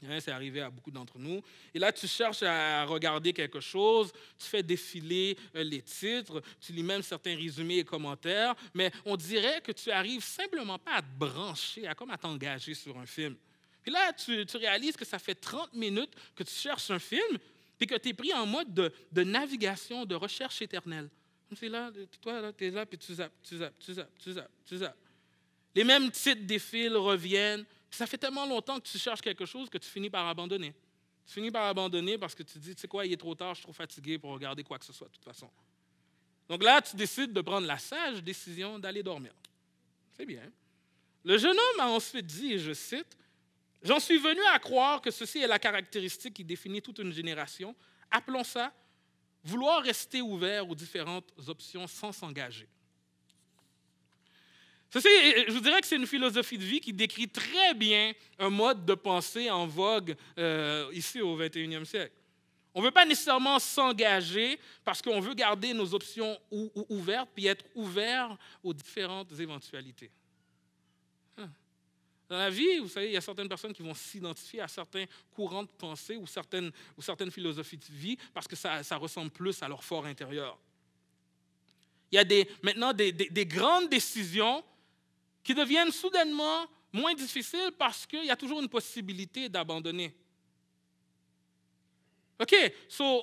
Hein, c'est arrivé à beaucoup d'entre nous. Et là, tu cherches à regarder quelque chose, tu fais défiler euh, les titres, tu lis même certains résumés et commentaires, mais on dirait que tu arrives simplement pas à te brancher, à comme t'engager sur un film. Puis là, tu, réalises que ça fait 30 minutes que tu cherches un film, et que tu es pris en mode de navigation, de recherche éternelle. C'est là, toi, tu là, puis tu zappes, tu zappes, tu zappes, tu zappes, tu Les mêmes titres défilent, reviennent. ça fait tellement longtemps que tu cherches quelque chose que tu finis par abandonner. Tu finis par abandonner parce que tu dis, tu sais quoi, il est trop tard, je suis trop fatigué pour regarder quoi que ce soit, de toute façon. Donc là, tu décides de prendre la sage décision d'aller dormir. C'est bien. Le jeune homme a ensuite dit, et je cite, J'en suis venu à croire que ceci est la caractéristique qui définit toute une génération. Appelons ça Vouloir rester ouvert aux différentes options sans s'engager. je vous dirais que c'est une philosophie de vie qui décrit très bien un mode de pensée en vogue euh, ici au 21e siècle. On ne veut pas nécessairement s'engager parce qu'on veut garder nos options ouvertes puis être ouvert aux différentes éventualités. Dans la vie, vous savez, il y a certaines personnes qui vont s'identifier à certains courants de pensée ou certaines, ou certaines philosophies de vie parce que ça, ressemble plus à leur fort intérieur. Il y a des, maintenant des, grandes décisions qui deviennent soudainement moins difficiles parce qu'il y a toujours une possibilité d'abandonner. OK,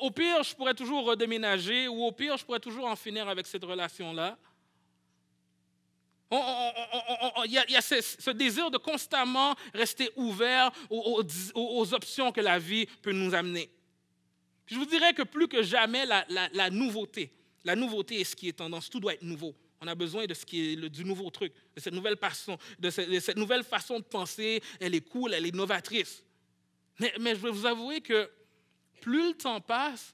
au pire, je pourrais toujours redéménager ou au pire, je pourrais toujours en finir avec cette relation-là. Il y a, ce, désir de constamment rester ouvert aux, options que la vie peut nous amener. Je vous dirais que plus que jamais, la, nouveauté, la nouveauté est ce qui est tendance. Tout doit être nouveau. On a besoin de ce qui est du nouveau truc, de cette nouvelle façon, de, cette nouvelle façon de penser. Elle est cool, elle est novatrice. Mais, mais je vais vous avouer que plus le temps passe,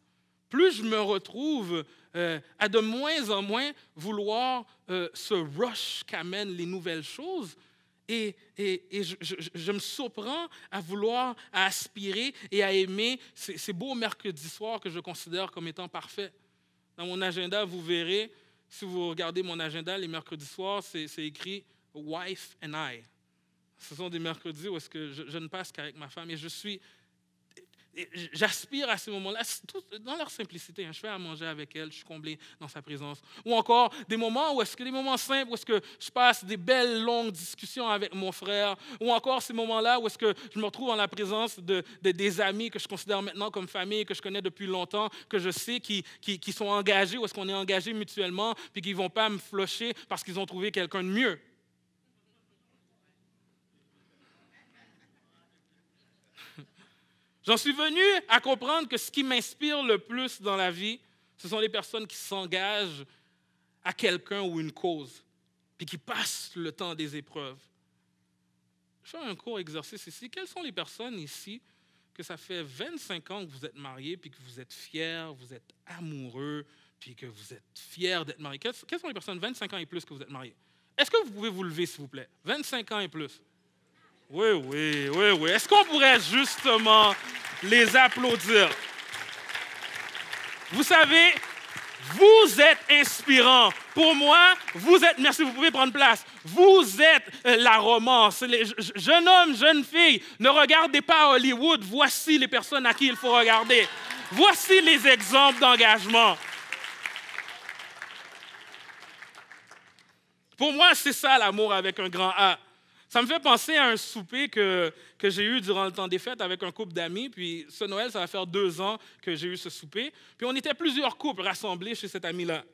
plus je me retrouve euh, à de moins en moins vouloir euh, ce rush qu'amènent les nouvelles choses. Et, et, et je, me surprends à vouloir, à aspirer et à aimer ces, beaux mercredis soirs que je considère comme étant parfaits. Dans mon agenda, vous verrez, si vous regardez mon agenda, les mercredis soirs, c'est écrit Wife and I. Ce sont des mercredis où est-ce que je, je ne passe qu'avec ma femme et je suis J'aspire à ces moments-là, dans leur simplicité. Hein, je fais à manger avec elle, je suis comblé dans sa présence. Ou encore des moments où est-ce que des moments simples, où ce que je passe des belles longues discussions avec mon frère. Ou encore ces moments-là où est-ce que je me retrouve en la présence de, des amis que je considère maintenant comme famille, que je connais depuis longtemps, que je sais qui, sont engagés, où est-ce qu'on est engagés mutuellement, puis qu'ils ne vont pas me flocher parce qu'ils ont trouvé quelqu'un de mieux. J'en suis venu à comprendre que ce qui m'inspire le plus dans la vie, ce sont les personnes qui s'engagent à quelqu'un ou une cause, puis qui passent le temps des épreuves. Je fais un court exercice ici. Quelles sont les personnes ici que ça fait 25 ans que vous êtes mariés, puis que vous êtes fiers, vous êtes amoureux, puis que vous êtes fiers d'être mariés? Quelles sont les personnes 25 ans et plus que vous êtes mariés? Est-ce que vous pouvez vous lever, s'il vous plaît? 25 ans et plus. Oui, oui, oui, oui. Est-ce qu'on pourrait justement les applaudir? Vous savez, vous êtes inspirant. Pour moi, vous êtes, merci, vous pouvez prendre place. Vous êtes euh, la romance. Les jeunes jeune jeunes filles, ne regardez pas Hollywood. Voici les personnes à qui il faut regarder. Voici les exemples d'engagement. Pour moi, c'est ça l'amour avec un grand A. Ça me fait penser à un souper que, que j'ai eu durant le temps des fêtes avec un couple d'amis. Puis ce Noël, ça va faire deux ans que j'ai eu ce souper. Puis on était plusieurs couples rassemblés chez cet ami-là.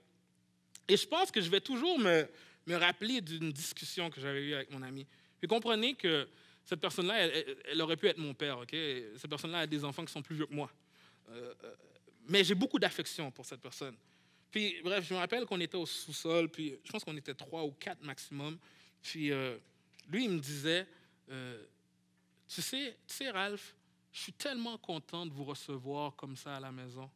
Et je pense que je vais toujours me, me rappeler d'une discussion que j'avais eue avec mon ami. Puis comprenez que cette personne-là, elle, aurait pu être mon père. ok Cette personne-là a des enfants qui sont plus vieux que moi. Euh, euh, mais j'ai beaucoup d'affection pour cette personne. Puis bref, je me rappelle qu'on était au sous-sol. Puis je pense qu'on était trois ou quatre maximum. Puis. Euh, lui, il me disait, euh, tu, sais, tu Ralph, je suis tellement content de vous recevoir comme ça à la maison.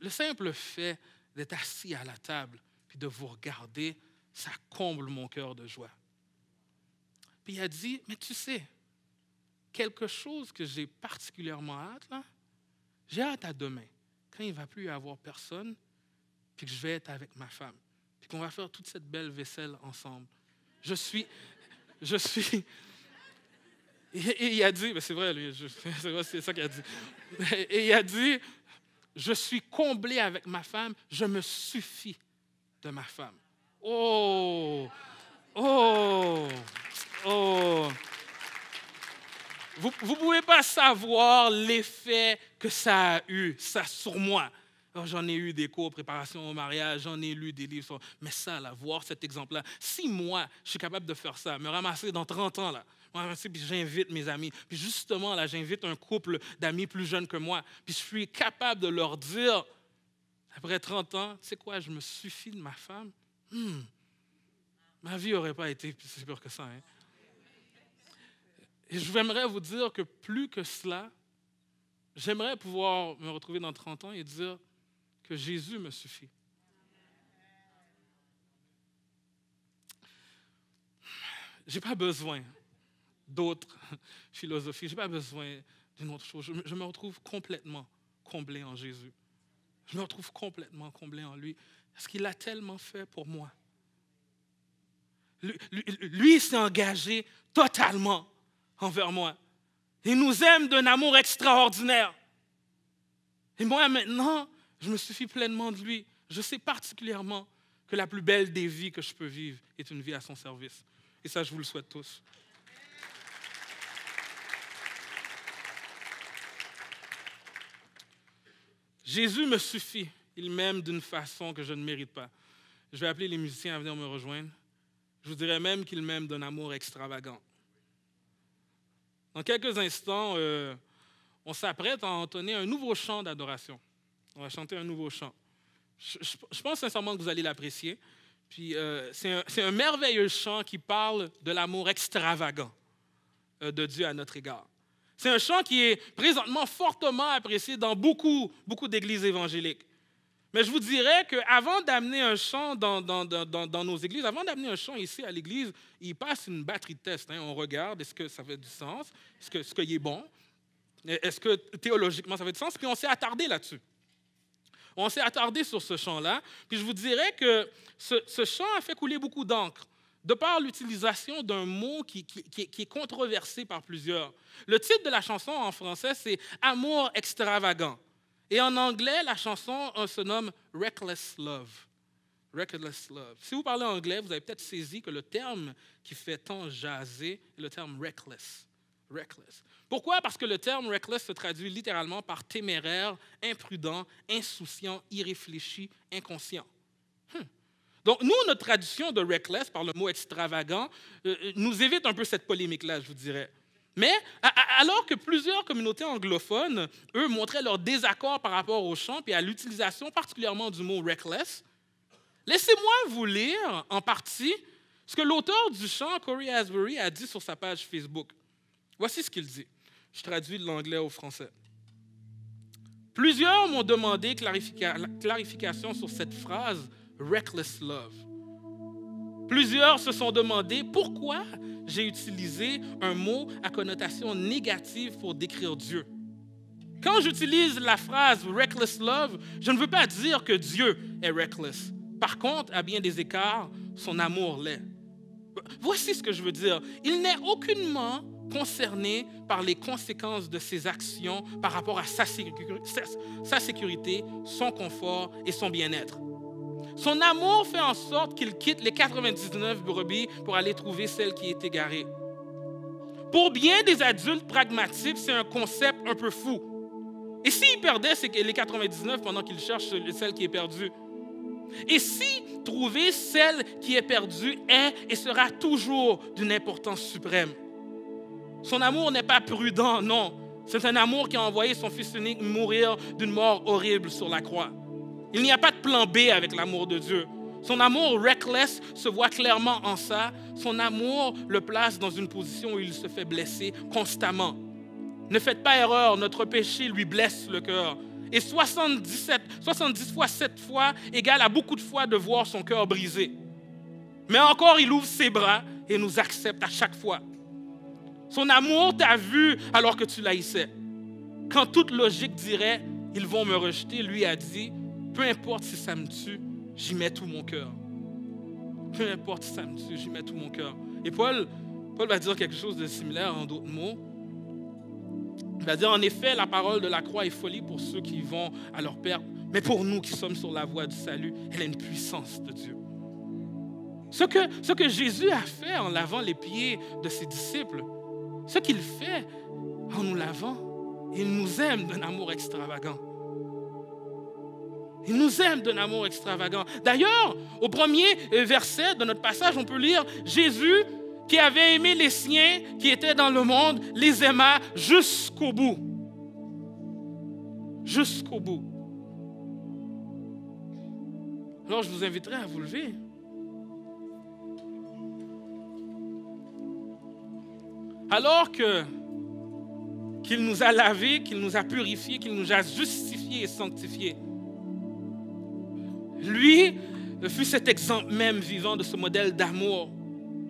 le simple fait d'être assis à la table et de vous regarder, ça comble mon cœur de joie. Puis il a dit, mais tu sais, quelque chose que j'ai particulièrement hâte, j'ai hâte à demain, quand il ne va plus y avoir personne, puis que je vais être avec ma femme, puis qu'on va faire toute cette belle vaisselle ensemble, je suis, je suis. Et, [LAUGHS] il a dit, mais c'est vrai, lui, [LAUGHS] c'est ça qu'il a dit. Et [LAUGHS] il a dit, je suis comblé avec ma femme, je me suffis de ma femme. Oh, oh, oh. Vous ne pouvez pas savoir l'effet que ça a eu, ça, sur moi j'en ai eu des cours préparation au mariage, j'en ai lu des livres. Mais ça, là, voir cet exemple-là, si moi, je suis capable de faire ça, me ramasser dans 30 ans, là, puis j'invite mes amis. Puis justement, là, j'invite un couple d'amis plus jeunes que moi. Puis je suis capable de leur dire, après 30 ans, tu sais quoi, je me suffis de ma femme. Hmm. ma vie n'aurait pas été plus sûre que ça. Hein. Et je voudrais vous dire que plus que cela, j'aimerais pouvoir me retrouver dans 30 ans et dire, que Jésus me suffit. Je n'ai pas besoin d'autres [LAUGHS] philosophies, je n'ai pas besoin d'une autre chose. Je me retrouve complètement comblé en Jésus. Je me retrouve complètement comblé en lui. Parce qu'il a tellement fait pour moi. Lui, lui s'est engagé totalement envers moi. Il nous aime d'un amour extraordinaire. Et moi maintenant, je me suffis pleinement de lui. Je sais particulièrement que la plus belle des vies que je peux vivre est une vie à son service. Et ça, je vous le souhaite tous. Jésus me suffit. Il m'aime d'une façon que je ne mérite pas. Je vais appeler les musiciens à venir me rejoindre. Je vous dirais même qu'il m'aime d'un amour extravagant. Dans quelques instants, euh, on s'apprête à entonner un nouveau chant d'adoration. On va chanter un nouveau chant. Je, pense sincèrement que vous allez l'apprécier. Puis euh, c'est un, merveilleux chant qui parle de l'amour extravagant euh, de Dieu à notre égard. C'est un chant qui est présentement fortement apprécié dans beaucoup, beaucoup d'églises évangéliques. Mais je vous dirais qu'avant d'amener un chant dans, dans, dans, dans, nos églises, avant d'amener un chant ici à l'église, il passe une batterie de tests. Hein. On regarde, est-ce que ça fait du sens? Est-ce qu'il que, -ce est bon? Est-ce que théologiquement ça fait du sens? Puis on s'est attardé là-dessus. On s'est attardé sur ce chant-là. Puis je vous dirais que ce, chant a fait couler beaucoup d'encre de par l'utilisation d'un mot qui, est controversé par plusieurs. Le titre de la chanson en français, c'est Amour extravagant. Et en anglais, la chanson se nomme Reckless Love. Reckless Love. Si vous parlez anglais, vous avez peut-être saisi que le terme qui fait tant jaser est le terme reckless reckless. Pourquoi? Parce que le terme reckless se traduit littéralement par téméraire, imprudent, insouciant, irréfléchi, inconscient. Hmm. Donc, nous, notre traduction de reckless par le mot extravagant euh, euh, nous évite un peu cette polémique-là, je vous dirais. Mais alors que plusieurs communautés anglophones, eux, montraient leur désaccord par rapport au chant et à l'utilisation particulièrement du mot reckless, laissez-moi vous lire en partie ce que l'auteur du chant, Corey Asbury, a dit sur sa page Facebook. Voici ce qu'il dit. Je traduis de l'anglais au français. Plusieurs m'ont demandé clarification sur cette phrase reckless love. Plusieurs se sont demandé pourquoi j'ai utilisé un mot à connotation négative pour décrire Dieu. Quand j'utilise la phrase reckless love, je ne veux pas dire que Dieu est reckless. Par contre, à bien des écarts, son amour l'est. Voici ce que je veux dire. Il n'est aucunement concerné par les conséquences de ses actions par rapport à sa, sa sécurité, son confort et son bien-être. Son amour fait en sorte qu'il quitte les 99 brebis pour aller trouver celle qui est égarée. Pour bien des adultes pragmatiques, c'est un concept un peu fou. Et s'il perdait les 99 pendant qu'il cherche celle qui est perdue? Et si trouver celle qui est perdue est et sera toujours d'une importance suprême? Son amour n'est pas prudent, non. C'est un amour qui a envoyé son fils unique mourir d'une mort horrible sur la croix. Il n'y a pas de plan B avec l'amour de Dieu. Son amour reckless se voit clairement en ça. Son amour le place dans une position où il se fait blesser constamment. Ne faites pas erreur, notre péché lui blesse le cœur. Et 77, 70 fois 7 fois égale à beaucoup de fois de voir son cœur brisé. Mais encore, il ouvre ses bras et nous accepte à chaque fois. Son amour t'a vu alors que tu l'haïssais. Quand toute logique dirait, ils vont me rejeter, lui a dit, peu importe si ça me tue, j'y mets tout mon cœur. Peu importe si ça me tue, j'y mets tout mon cœur. Et Paul, Paul va dire quelque chose de similaire en d'autres mots. Il va dire, en effet, la parole de la croix est folie pour ceux qui vont à leur perte, mais pour nous qui sommes sur la voie du salut, elle est une puissance de Dieu. Ce que, ce que Jésus a fait en lavant les pieds de ses disciples, ce qu'il fait en nous lavant, il nous aime d'un amour extravagant. Il nous aime d'un amour extravagant. D'ailleurs, au premier euh, verset de notre passage, on peut lire Jésus qui avait aimé les siens qui étaient dans le monde, les aima jusqu'au bout. Jusqu'au bout. Alors je vous inviterai à vous lever. Alors que qu'il nous a lavés, qu'il nous a purifiés, qu'il nous a justifiés et sanctifiés. Lui fut cet exemple même vivant de ce modèle d'amour.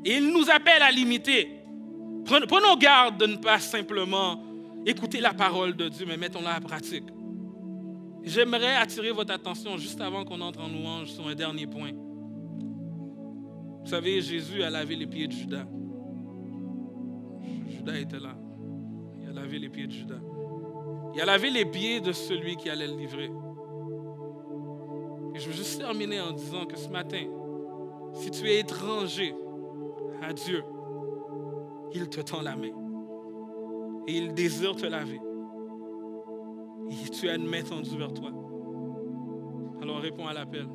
Et il nous appelle à l'imiter. Prenons garde de ne pas simplement écouter la parole de Dieu, mais mettons-la en pratique. J'aimerais attirer votre attention juste avant qu'on entre en louange sur un dernier point. Vous savez, Jésus a lavé les pieds de Judas. Judas était là. Il a lavé les pieds de Judas. Il a lavé les pieds de celui qui allait le livrer. Et je veux juste terminer en disant que ce matin, si tu es étranger à Dieu, il te tend la main. Et il désire te laver. Et tu as une main tendue vers toi. Alors réponds à l'appel.